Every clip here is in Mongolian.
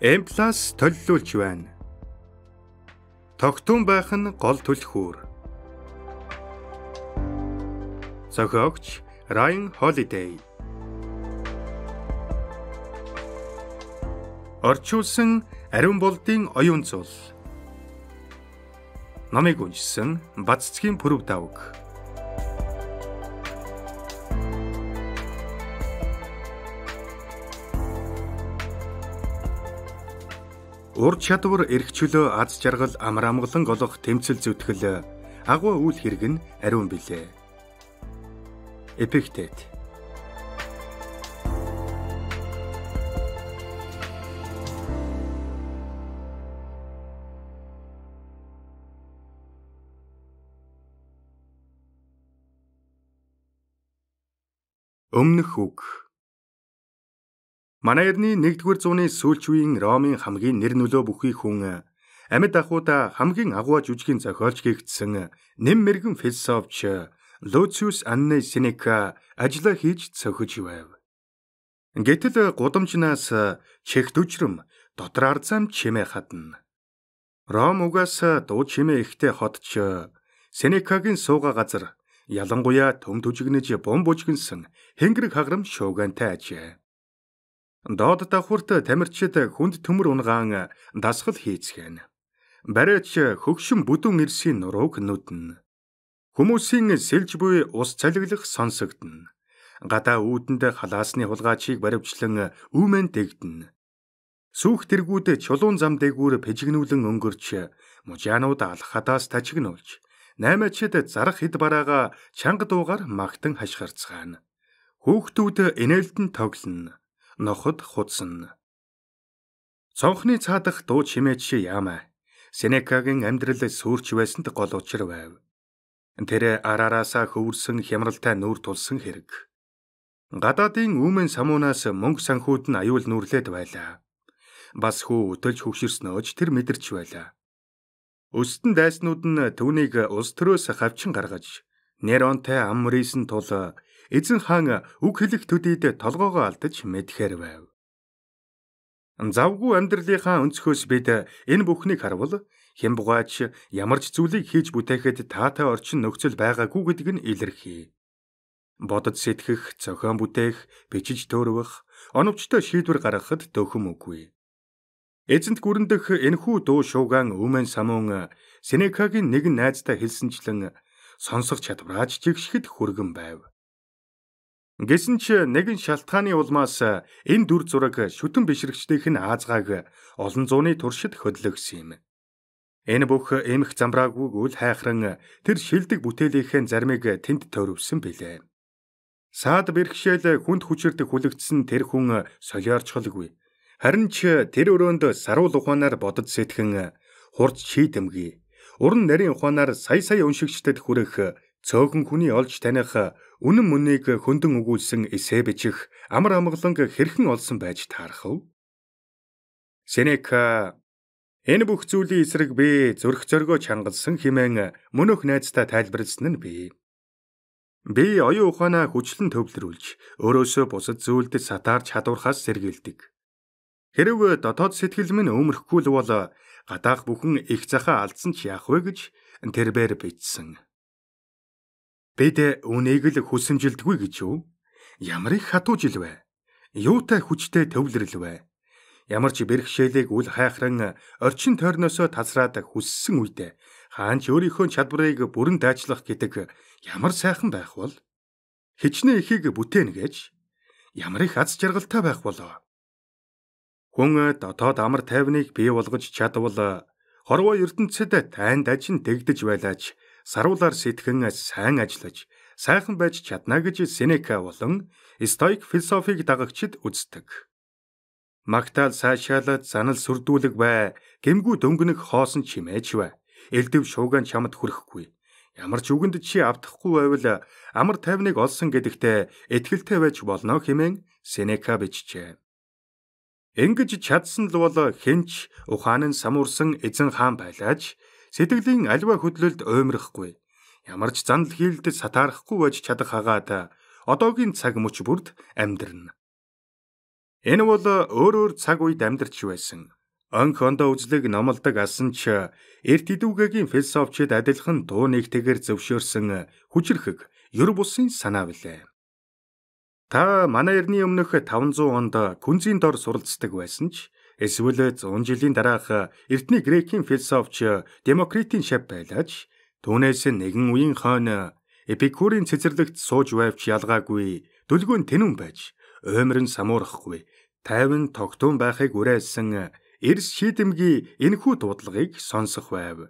Эмплас толлуулж байна. Тогтун байх нь гол түлхүүр. Зохиогч Ryan Holiday. Орчуулсан Ариун Болдын оюун зул. Номыг уншсан Баццгийн Пүрэв давг. Ур чадвар эрхчлөө аз жаргал амраамгалан голох тэмцэл зүтгэл агуу үйл хэрэг нь ариун билээ. Эпиктет Өмнөх үг Манай эрдний 1-р зууны сүүлч үеийн Ромын хамгийн нэр нөлөө бүхий хүн амьд ахуйда хамгийн агуу жүжигний зохиолч гэгдсэн нэм мэрэгэн философч Луциус Анне Синека ажилла хийж цохиж байв. Гэтэл гудамжнаас чехт үжрэм дотор арзам чимээ хатна. Ром угаас дуу чимээ ихтэй хотч Сенекагийн сууга газар ялангуяа төм төжигнэж бом бүжгэнсэн хэнгэрэг хаграм шуугантай ажээ. Доод давхурт тамирчид хүнд төмөр унгаан дасгал хийцгэн. Бариач хөгшин бүдүүн ирсийн нурууг нүдэн. Хүмүүсийн сэлж буй ус цалиглах сонсогдно. Гадаа үүдэнд халаасны хулгайчийг баривчлан үмэн дэгдэн. Сүүх тэргүүд чулуун зам дээгүүр пижигнүүлэн өнгөрч мужаанууд алхадаас тажигнуулж наймаачид зарах хэд бараага чанга дуугаар магтан хашгирцгаана. Хүүхдүүд инээлтэн тоглоно ноход худсна. Цонхны цаадах дуу чимээ чи яамаа. Сенекагийн амьдрал сүрч байсанд гол учир байв. Тэр араараасаа хөвөрсөн хямралтай нүүр тулсан хэрэг. Гадаадын үмэн самуунаас мөнгө санхүүд нь аюул нүрлээд байлаа. Бас хүү өтөлж хөвшөрснөөж тэр мэдэрч байлаа. Өстөн дайснууд нь түүнийг улс төрөөс хавчин гаргаж, Неронтой Амрисн тул эзэн хаан үг хэлэх төдийд толгоогоо алдаж мэдхээр байв. Завгүй амьдралынхаа өнцгөөс бид энэ бүхнийг харвал хямбгаач ямар ч зүйлийг хийж бүтээхэд таатай орчин нөхцөл байгаагүй гэдг нь илэрхий. Бодод сэтгэх, цохон бүтээх, бичиж төрвөх, оновчтой шийдвэр гаргахад дөхөм үгүй. Эзэнт гүрэндэх энхүү дуу шуугаан өмэн самуун Сенекагийн нэгэн найздаа хэлсэнчлэн сонсох чадвараач жигшгэд хүргэн байв. Гэсэн ч нэгэн шалтгааны улмаас энэ дүр зураг шүтэн бишрэгчдийнх нь аазгааг олон зууны туршид хөдлөгсөн юм. Энэ бүх эмх замбраагүйг үл хайхран тэр шилдэг бүтээлийнхэн зармыг тэнд төрөвсөн билээ. Саад бэрхшээл хүнд хүчирдэг хүлэгдсэн тэр хүн солиорчхолгүй. Харин ч тэр өрөөнд саруул ухаанаар бодож сэтгэн хурц шийдэмгий. Уран нарийн ухаанаар сая сая уншигчдэд хүрэх цөөхөн хүний олж таних үнэн мөнийг хөндөн өгүүлсэн эсэ бичих амар амгаланг хэрхэн олсон байж таархав? Сенека энэ бүх зүйлийн эсрэг би зөрөх зоргоо чангалсан хэмээн мөнөх найзтай тайлбарлсан нь бий. Би оюун ухаанаа хүчлэн төвлөрүүлж, өөрөөсөө бусад зүйлд сатаарч чадвархаас сэргийлдэг. Хэрвээ дотоод сэтгэл минь өмөрхгүй л бол гадаах бүхэн их захаа алдсан ч яах вэ гэж тэрбээр бичсэн. Бид үнийг л хүсэмжилдэггүй гэж юу? Ямар их хатуу жил вэ? Юутай хүчтэй төвлөрөл вэ? Ямар ч бэрхшээлийг үл хайхран орчин тойрносоо тасраад хүссэн үедээ хаан ч өөрийнхөө чадварыг бүрэн дайчлах гэдэг ямар сайхан байх бол? Хичнээн ихийг бүтээн гэж ямар их аз жаргалтай байх болоо. Хүн дотоод амар тайвныг бий болгож чадвал хорвоо ертөнцид танд ажин дэгдэж байлаач саруулаар сэтгэн сайн ажиллаж сайхан байж чадна гэж Сенека болон стоик философийг дагагчид үздэг. Магтаал сайшаалаад занал сүрдүүлэг бай, гимгүү дөнгөнөх хоосон чимээч бай. Элдв шуугаан чамд хүрэхгүй. Ямар ч үгэнд чи автахгүй байвал амар тайвныг олсон гэдэгтээ ихтгэлтэй байж болно хэмээн Сенека бичжээ. Ингэж чадсан л бол хинч ухаан нь самуурсан эзэн хаан байлаач Сэтгэлийн альва хөдлөлд уймрахгүй, ямар ч занл хийлдэд сатаарахгүй байж чадах хагаад одоогийн цаг мөч бүрд амьдрна. Энэ бол өөр өөр цаг үед амьдарч байсан. Онх ондоо үзлэг номлодог асан ч эрт идүүгээгийн философичд адилхан дуу нэгтгэр зөвшөөрсөн хүчрхэг ер бусын санаа билээ. Та манай эртний өмнөх 500 онд күнзийн дор суралцдаг байсан ч Эсвэл зуун жилийн дараах эртний грекийн философч Демокритийн шав байлаж түүнээс нэгэн үеийн хойно Эпикурийн цэцэрлэгт сууж байвч ялгаагүй дүлгүн тэнүүн байж оймрын самуурахгүй тайван тогтун байхыг уриалсан Эрс шийдэмгийн энэхүү дуудлагыг сонсох байв.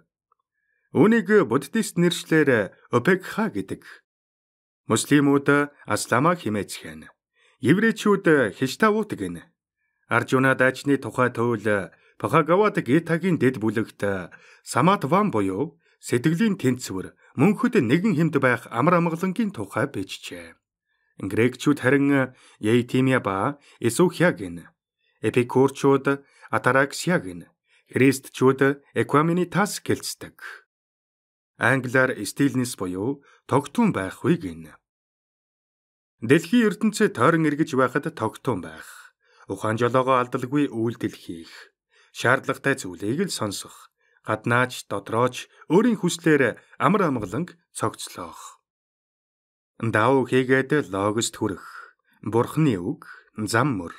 Үүнийг буддист нэршлэр Опекха гэдэг. Муслимууд асламаа хэмээх нь еврейчүүд хиштавууд гэнэ. Аржуна дайчны тухай төөл Пахагавад Гитагийн дэд бүлэгт Саматван буюу сэтгэлийн тэнцвэр мөнхөд нэгэн хэмд байх амар амгалангийн тухай бичжээ. Грекчүүд харин Яйтимия ба Исухяг гэнэ. Эпикурчууд Атараксяг гэнэ. Христчүүд Экваминитас гэлцдэг. Англиар Стилнис буюу тогтун байхыг гэнэ. Дэлхийн ертөнцийн тойрон эргэж байхад тогтун байх ухаан жолоогоо алдалгүй үйлдэл хийх, шаардлагатай зүйлийг л сонсох, гаднаач, дотрооч өөрийн хүслээр амар амгаланг цогцлоох. Дав хийгээд логост хүрэх, бурхны үг, зам мөр.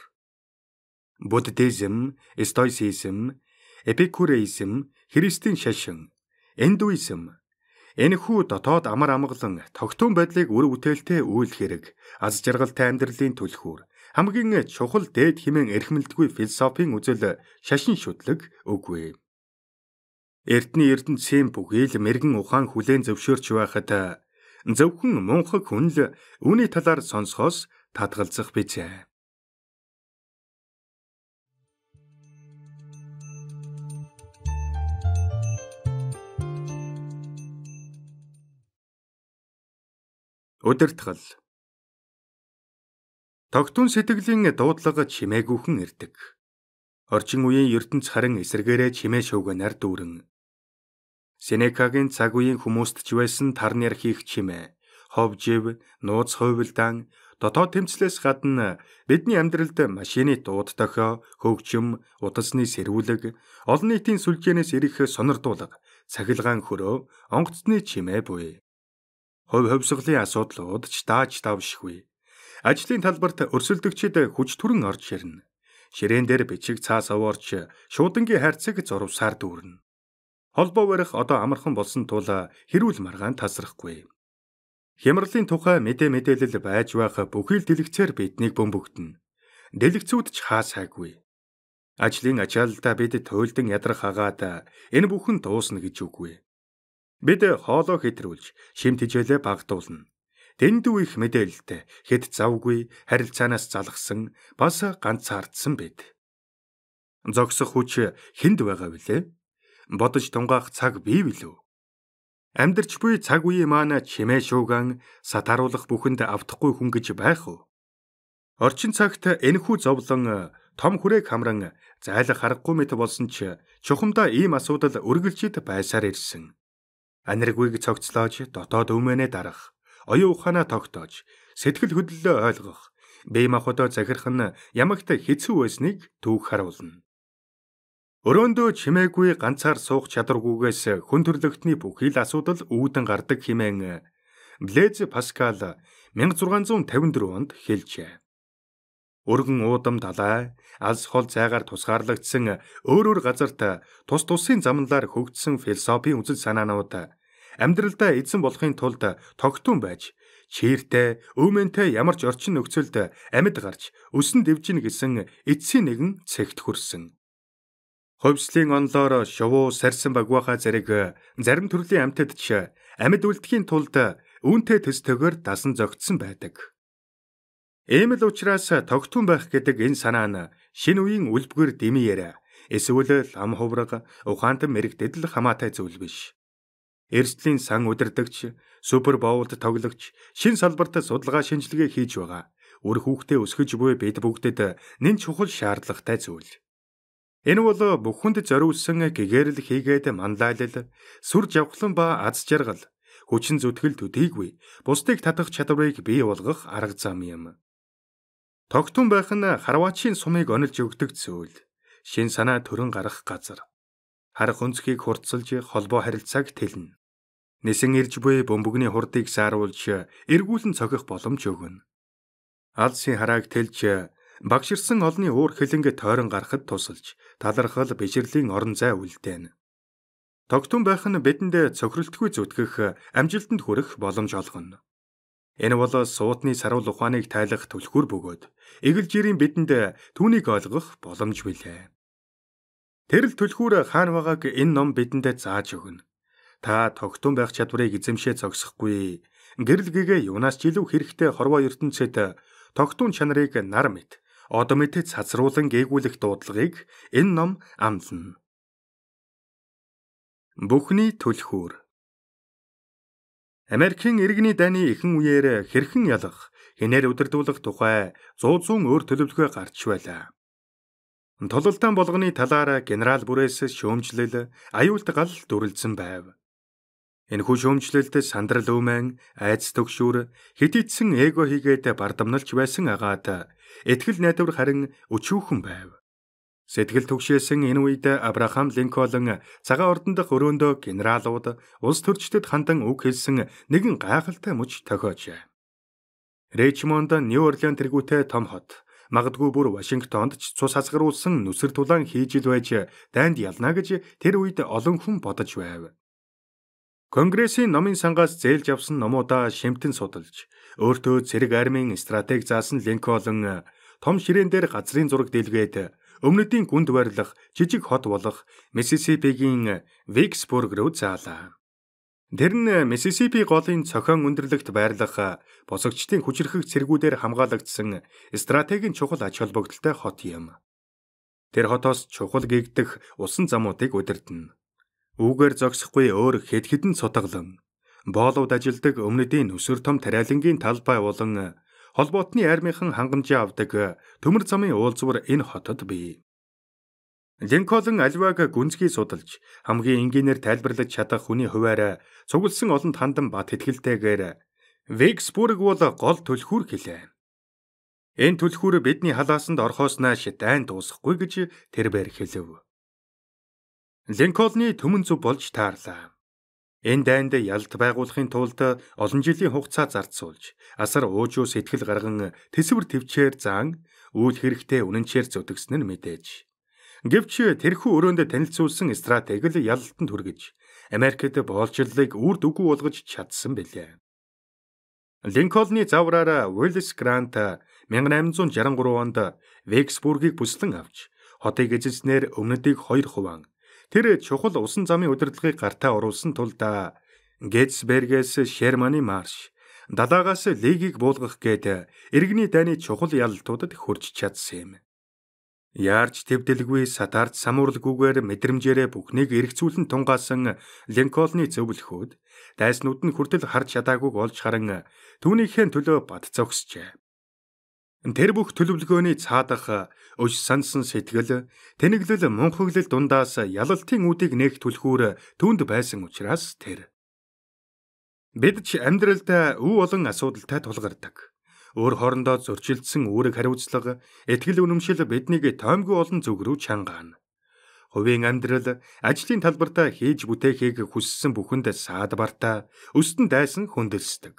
Буддизм, стоицизм, эпикуризм, христийн шашин, индуизм Энэхүү дотоод амар амгалан тогтун байдлыг үр бүтээлтэй үйл хэрэг, аз жаргалтай амьдралын түлхүүр, хамгийн чухал дээд хэмээн эрхэмлдэггүй философийн үзэл шашин шүтлэг үгүй. Эрдний эрдэнцийн бүхэл мэрэгэн ухаан хүлээн зөвшөөрч байхад зөвхөн мунхаг хүн л үүний талаар сонсохоос татгалзах бижээ. Өдөртгөл Тогтун сэтгэлийн дуудлага чимээгүйхэн ирдэг. Орчин үеийн ертөнц харин эсэргээрээ чимээ шөвгөнээр дүүрэн. Сенекагийн цаг үеийн хүмүүст ч байсан тарнер хийх чимээ, ховжив, нууц хойвлдаан, дотоод тэмцлээс гадна бидний амьдралд машины дууд тохио, хөгжим, утасны сэрүүлэг, олон нийтийн сүлжээнээс ирэх сонирдуулга, цахилгаан хөрөө, онгоцны чимээ буй. Хов ховсголын асуудлууд ч дааж давшгүй Ажлын талбарт өрсөлдөгчид хүч төрөн орж ирнэ. Ширээн дээр бичиг цаас овоорч шуудангийн хайрцаг зурвсаар дүүрнэ. Холбоо барих одоо амархан болсон тул хэрүүл маргаан тасрахгүй. Хямралын тухай мэдээ мэдээлэл байж байгаа бүхий л дэлгэцээр биднийг бөмбөгдөнө. Дэлгэцүүд ч хаа сайгүй. Ажлын ачаалалдаа бид туйлдan ядрах хагаад энэ бүхэн дуусна гэж үгүй. Бид хоолоо хэтрүүлж, шимтгийлээ багдуулна дэндүү их мэдээлэлтэй хэд завгүй харилцаанаас залгсан бас ганцаардсан бид. Зогсох хүч хүнд байгаа билээ. Бодож тунгаах цаг бий билүү? Амьдрч буй цаг үеийн маань чимээ шууган сатааруулах бүхэнд автахгүй хүн гэж байх уу? Орчин цагт энэхүү зовлон том хүрээг хамран зайлах харахгүй мэт болсон ч чухамдаа ийм асуудал үргэлжид байсаар ирсэн. Аниргүйг цогцлоож дотоод өмнөө дарах оюун ухаанаа тогтоож, сэтгэл хөдлөлөө ойлгох, бие махбодоо захирах нь ямагт хэцүү байсныг түүх харуулна. Өрөөндөө чимээгүй ганцаар суух чадваргүйгээс хүн төрлөختний бүхий л асуудал үүдэн гардаг хэмээн Блэз Паскал 1654 онд хэлжээ. Өргөн уудам далай, алс хол зайгаар тусгаарлагдсан өөр өөр газарт тус тусын замналаар хөгжсөн философийн үзэл санаанууд Амьдралдаа эзэн болохын тулд тогтун байж, чээртэй, өвмөнтэй ямар ч орчин нөхцөлд амьд гарч өсөн дэвжинэ гэсэн эцсийн нэгэн цэгт хүрсэн. Ховслын онлоор шувуу сарсан багваха зэрэг зарим төрлийн амьтад ч амьд үлдэхийн тулд үүнтэй төстөгөр дасан зогтсон байдаг. Эмэл учраас тогтун байх гэдэг энэ санаа нь шин үеийн үлбгэр дэмий яриа. Эсвэл лам хувраг, ухаантан мэрэгдэд л хамаатай зүйл биш эрсдлийн сан удирдагч, Супер Боулд тоглогч, шин салбарт судалгаа шинжилгээ хийж байгаа. Үр хүүхдээ өсгөж буй бид бүгдэд нэн чухал шаардлагатай зүйл. Энэ бол бүхэнд зориулсан гэгэрэл хийгээд манлайлал, сүр жавхлан ба аз жаргал, хүчин зүтгэл төдийгүй бусдыг татах чадварыг бий болгох арга зам юм. Тогтун байх нь харваачийн сумыг онилж өгдөг зүйл. Шин санаа төрөн гарах газар. Харах өнцгийг хурцлж холбоо харилцааг тэлнэ. Нисэн ирж буй бөмбөгний хурдыг сааруулж эргүүлэн цохих боломж өгнө. Алсын харааг тэлж багширсан олны уур хилэнгэ тойрон гарахад тусалж талархал бишрэлийн орон зай үлдээнэ. Тогтун байх нь бидэнд цохиролтгүй зүтгэх амжилтанд хүрэх боломж олгоно. Энэ бол суутны саруул ухааныг тайлах түлхүүр бөгөөд эгэл жирийн бидэнд түүнийг ойлгох боломж билээ. Тэр л түлхүүр хаан байгааг энэ ном бидэнд зааж өгнө. Та тогтун байх чадварыг эзэмшээ зогсохгүй. Гэрэл гэгээ юунаас ч илүү хэрэгтэй хорвоо ертөнцид тогтун чанарыг нар мэд. Одоо мэдээ цацруулан гээгүүлэх дуудлагыг энэ ном амлана. Бүхний түлхүүр Америкийн иргэний дайны эхэн үеэр хэрхэн ялах, хинээр үдирдүүлэх тухай 100 зуун өөр төлөвлөгөө гарч байлаа. Тололтын болгоны талаар генерал бүрээс шөөмжлөл, аюулт гал дүрлцэн байв. Энэхүү шөөмжлөлд сандрал өвмэн, айц төгшүр, хэдийдсэн эго хийгээд бардамналж байсан агаад итгэл найдвар харин өчүүхэн байв. Сэтгэл төгшөөсөн энэ үед Авраам Линколн цагаан ордон дах өрөөндөө генералууд улс төрчдөд хандан үг хэлсэн нэгэн гайхалтай мөч тохиожээ. Ричмонд Нью Орлеан тэргүүтэй том хот, магадгүй бүр Вашингтонд ч цус хасгаруулсан нүсэр тулаан хийжил байж дайнд ялна гэж тэр үед олон хүн бодож байв. Конгрессийн номын сангаас зээлж авсан номуудаа шимтэн судалж, өөртөө зэрэг армийн стратеги заасан Линколн том ширээн дээр газрын зураг дэлгээд өмнөдийн гүнд барьлах жижиг хот болох Миссисипигийн Виксбург руу заалаа. Тэр нь Миссисипи голын цохон өндөрлөгт байрлах босогчдын хүчирхэг цэргүүдээр хамгаалагдсан стратегийн чухал ач холбогдолтой хот юм. Тэр хотоос чухал гэгдэх усан замуудыг удирдана. Үүгээр зогсохгүй өөр хэд хэдэн сутаглан боолууд ажилдаг өмнөдийн өсөр том тариалангийн талбай болон холбоотны армийнхан хангамжийн авдаг төмөр замын уулзвар энэ хотод бий. Линколн Альваг гүнзгий судалж хамгийн энгийнээр тайлбарлаж чадах хүний хуваараа цугласан олон тандан бат хэтгэлтэйгээр Виксбург бол гол түлхүүр гэлээ. Энэ түлхүүр бидний халаасанд орхооснаа шитайн дуусахгүй гэж тэрбээр хэлв. Линкольны төмөн зүв болж таарлаа. Энэ дайнд ялд байгуулахын тулд олон жилийн хугацаа зарцуулж, асар уужуу сэтгэл гарган төсвөр төвчээр зан үйл хэрэгтэй үнэнчээр зөдөгснө нь мэдээж. Гэвч тэрхүү өрөөндө танилцуулсан стратеги л ялалтанд хүргэж, Америкт боолжлыг үр дүгүү болгож чадсан билээ. Линкольны завраараа Уиллис Грант 1863 онд Вексбургийг бүслэн авч, хотыг эзэлснээр өмнөдийг 2 хуван Тэр чухал усан замын удирдлагыг гартаа оруулсан тулд Гэтсбергээс Шерманы марш, далаагаас лигийг буулгах гээд иргэний дайны чухал ялалтуудад хүрч чадсан юм. Яарч төвдэлгүй сатард самуурлаггүйгээр мэдрэмжээрээ бүхнийг эргцүүлэн тунгаасан Линкольны зөвлөхүүд дайснууд нь хүртэл харж чадаагүйг олж харан түүнийхээ төлөө бат зогсжээ. Тэр бүх төлөвлөгөөний цаадах өж сансан сэтгэл, тэнэглэл мунхаглал дундаас ялалтын үүдийг нээх түлхүүр түнд байсан учраас тэр бид ч амьдралдаа өв олон асуудалтай тулгардаг. Өөр хоорондоо зөрчилдсөн үүрэг хариуцлага, ихтгэл үнэмшил биднийг тоомгүй олон зүг рүү чангаана. Хувийн амьдрал, ажлын талбартаа хийж бүтээхийг хүссэн бүхэнд саад бартаа, өстөн дайсан хүндэлсдэг.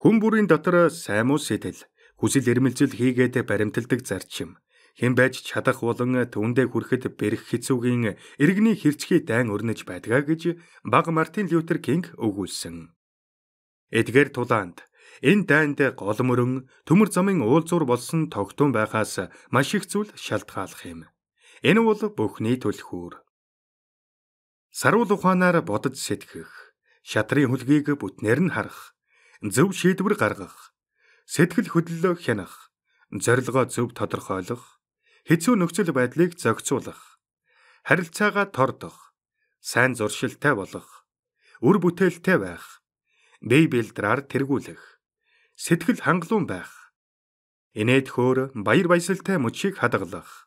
Хүн бүрийн дотор сайн уу сэтэл хүсэл эрмэлзэл хийгээд баримталдаг зарчим хэн байж чадах болон түүндээ хүрэхэд бэрх хэцүүгийн иргэний хэрцгий дайн өрнөж байдгаа гэж баг Мартин Лютер Кинг өгүүлсэн. Эдгээр тулаанд энэ дайнд гол мөрөн төмөр замын уулзуур болсон тогтун байхаас маш их зүйл шалтгаалах юм. Энэ бол бүхний төлхүүр. Саруул ухаанаар бодож сэтгэх, шатрын хөлгийг бүтнээр нь харах, зөв шийдвэр гаргах, Сэтгэл хөдлөлөө хянах, зорилгоо зөв тодорхойлох, хэцүү нөхцөл байдлыг зохицуулах, харилцаагаа тордох, сайн зуршилтай болох, үр бүтээлтэй байх, бие бэлдраар тэргүүлэх, сэтгэл хангалуун байх, инээд хөөр баяр баясгалтай мөчийг хадгалах.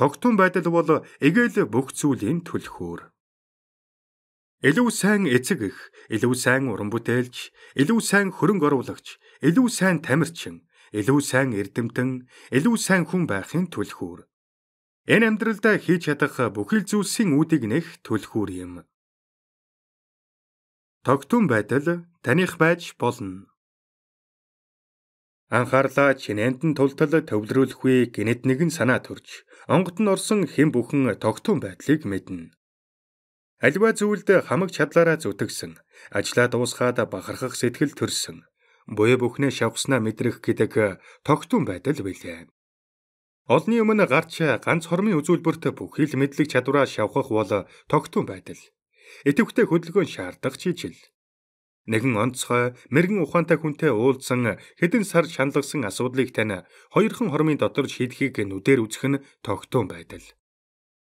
Тогтун байдал бол эгээл бүх зүйлийн түлхүүр. Илүү сайн эцэг их, илүү сайн уран бүтээлч, илүү сайн хөрөнгө оруулагч, илүү сайн тамирчин, илүү сайн эрдэмтэн, илүү сайн хүн байхын түлхүүр. Энэ амьдралдаа хийж чадах бүхэл зүйлсийн үүдийг нэх түлхүүр юм. Тогтун байдал таних байж болно. Анхаарлаа чинээнд нь тултал төвлөрүүлэхгүй гинэт нэгэн санаа төрж, онгот нь орсон хэн бүхэн тогтун байдлыг мэднэ. Альва зүйлд хамаг чадлаараа зүтгэсэн, ажлаа дуусгаад бахархах сэтгэл төрсөн, буй бүхнээ шавхснаа мэдрэх гэдэг тогтун байдал билээ. Олны өмнө гарч ганц хормын үзүүлбэрт бүхий л мэдлэг чадвараа шавхах бол тогтун байдал. Идэвхтэй хөдөлгөөн шаардах жижил. Нэгэн онцгой мэрэгэн ухаантай хүнтэй уулзсан хэдэн сар шаналгасан асуудлыг тань хоёрхан хормын дотор шийдэхийг нүдээр үзэх нь тогтун байдал.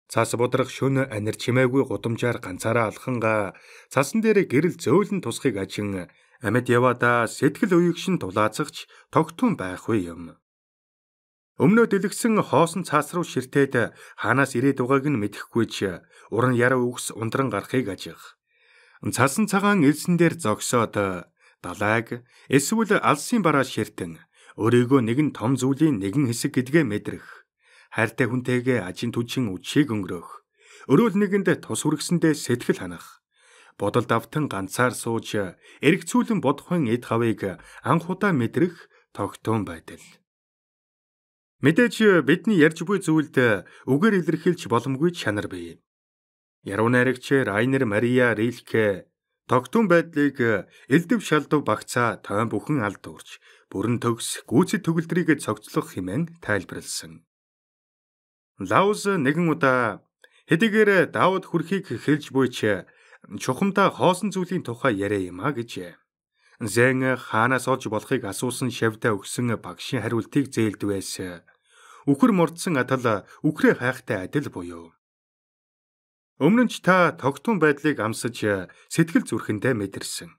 Цас бодрох шөнө анир чимээгүй гудамжаар ганцаараа алханга цасан дээр гэрэл зөөлөн тусхийг ажин амьд яваадаа сэтгэл уягшин тулаацгч тогтун байхгүй юм. Өмнөө дэлгсэн хоосон цаас руу ширтээд хаанаас ирээд байгааг нь мэдэхгүй ч уран яраа үгс ундран гарахыг ажих. Цасан цагаан элсэн дээр зогсоод далайг эсвэл алсын бараа ширтэн өөрийгөө нэгэн том зүйлийн нэгэн хэсэг гэдгээ мэдрэх хайртай хүнтэйгээ ажин түжин үдшийг өнгөрөх, өрөөл нэгэнд тус үргэсэндээ сэтгэл ханах, бодол давтан ганцаар сууж, эргцүүлэн бодохын эд хавыг анх удаа мэдрэх тогтоон байдал. Мэдээж бидний ярьж буй зүйлд үгээр илэрхийлж боломгүй чанар бий. Яруу найрагч Райнер Мария Рилке тогтун байдлыг элдв шалдв багцаа тоон бүхэн алд уурч бүрэн төгс гүйцэд төгөлдрийг цогцлох хэмээн тайлбарлсан. Лауз нэгэн удаа хэдийгээр Давуд хүрхийг хэлж буй ч чухамтай хоосон зүйлийн тухай яриа юм а гэж. Зэн хаанаас олж болохыг асуусан шавьдаа өгсөн багшийн хариултыг зээлдвээс үхэр мордсон атал үхрээ хайхтай адил буюу. Өмнө нь ч та тогтун байдлыг амсаж сэтгэл зүрхэндээ мэдэрсэн.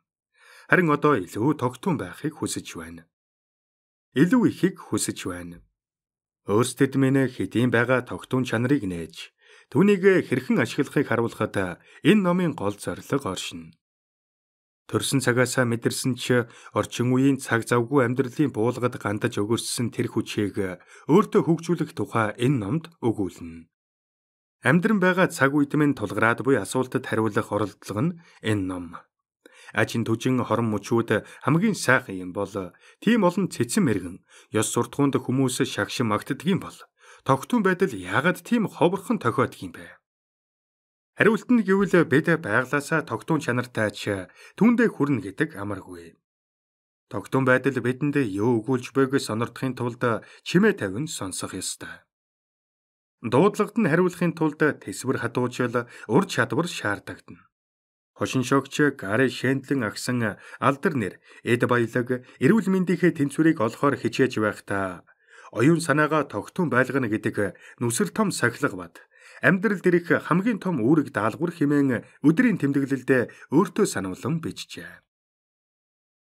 Харин одоо илүү тогтун байхыг хүсэж байна. Илүү ихийг хүсэж байна. Өөрсдөд минь хэдийн байгаа тогтун чанарыг нээж түүнийг хэрхэн ашиглахыг харуулхад энэ номын гол зорилго оршин. Төрсэн цагаасаа мэдэрсэн ч орчин үеийн цаг завгүй амьдралын буулгад гандаж өгөрссөн тэр хүчийг өөртөө хөгжүүлэх тухай энэ номд өгүүлнэ. Амьдран байгаа цаг үед минь тулгараад буй асуултад хариулах оролдлого нь энэ ном. Ажин төжин хорон мөчүүд хамгийн сайхан юм бол тийм олон цэцэн мэрэгэн ёс суртахуунд хүмүүс шагшин магтдгийм бол тогтун байдал яагаад тийм ховорхон тохиодгийм бэ? Хариулт нь гэвэл бид байглаасаа тогтун чанартай ч түндэ хүрнэ гэдэг амаргүй. Тогтун байдал бидэнд юу өгүүлж байгааг сонирдохын тулд чимээ тавин сонсох ёстой. Дуудлагад нь хариулахын тулд тэсвэр хадуужил ур чадвар шаардагдана. Хошин шогчиг ари шэнтлэн агсан алдар нэр эд баялаг эрүүл мэндийнхээ тэнцвэрийг олохоор хичээж байхдаа оюун санаагаа тогтун байлгана гэдэг нүсэр том сахилга бат амьдрал дээрх хамгийн том үүрэг даалгавар хэмээн өдрийн тэмдэглэлдээ өөртөө сануулсан бичжээ.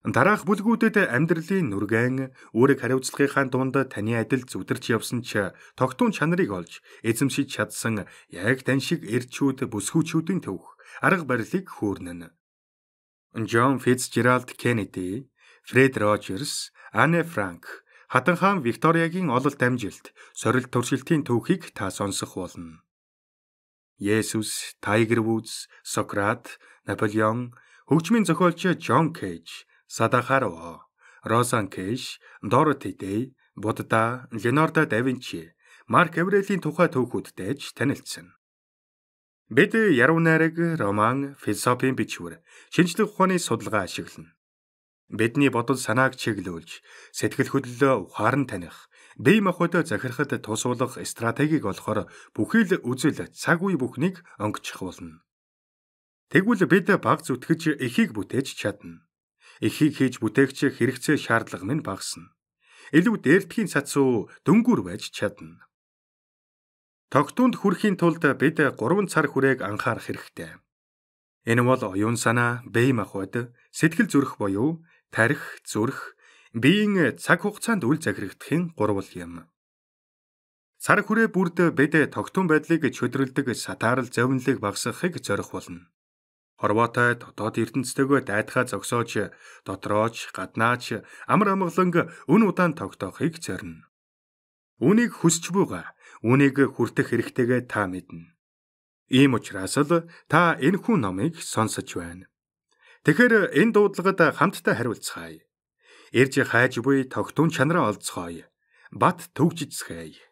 Дараах бүлгүүдэд амьдралын нүргэн үүрэг хариуцлагынхаа дунд таны адил зүдэрч явсан ч тогтун чанарыг олж эзэмшиж чадсан яг тань шиг эрчүүд бүсгүүчүүдийн төвх арга барилыг хөөрнөн. Джон Фицджеральд Кеннеди, Фред Роджерс, Анне Франк, Хатан хаан Викториягийн олол дамжилт, сорилт туршилтын түүхийг та сонсох болно. Есүс, Тайгер Вудс, Сократ, Наполеон, хөгжмийн зохиолч Джон Кейж, Садахаро, Розан Кейш, Дороти Дэй, Будда, Леонардо да Винчи, Марк Аврелийн тухай түүхүүдтэй ч танилцсан. Бид яруу найраг, роман, философийн бичвэр, шинжлэх ухааны судалгаа ашиглана. Бидний бодол санааг чиглүүлж, сэтгэл хөдлөлөө ухаарн таних, бие махбодоо захирахад тусвалах стратегийг олохоор бүхий л үзэл цаг үе бүхнийг өнгөчих болно. Тэгвэл бид баг зүтгэж эхийг бүтээж чадна. Эхийг хийж бүтээгч хэрэгцээ шаардлага минь багасна. Илүү дээрдхийн цацуу дөнгүр байж чадна. Тогтуунд хүрэхийн тулд бид 3 цаг хүрээг анхаарах хэрэгтэй. Энэ бол оюун санаа, бие махбод, сэтгэл зүрэх буюу тарих, зүрх, биеийн цаг хугацаанд үл захирагдахын гурвал юм. Сар хүрээ бүрд бид тогтун байдлыг чөдрөлдөг сатаарл зовнилыг багасгахыг зорих болно. Хорватай дотоод ертөнцтэйгөө дайдахаа зогсоож, дотроож, гаднаач амар амгаланг өн удаан тогтоохыг зорино. Үүнийг хүсч буйгаа үнийг хүртэх хэрэгтэйгээ та мэднэ. Ийм учраас л та энэ хүн номыг сонсож байна. Тэгэхээр энэ дуудлагад хамтдаа хариуцгаая. Ирж хайж буй тогтун чанараа олцгоё. Бат төгжицгээе.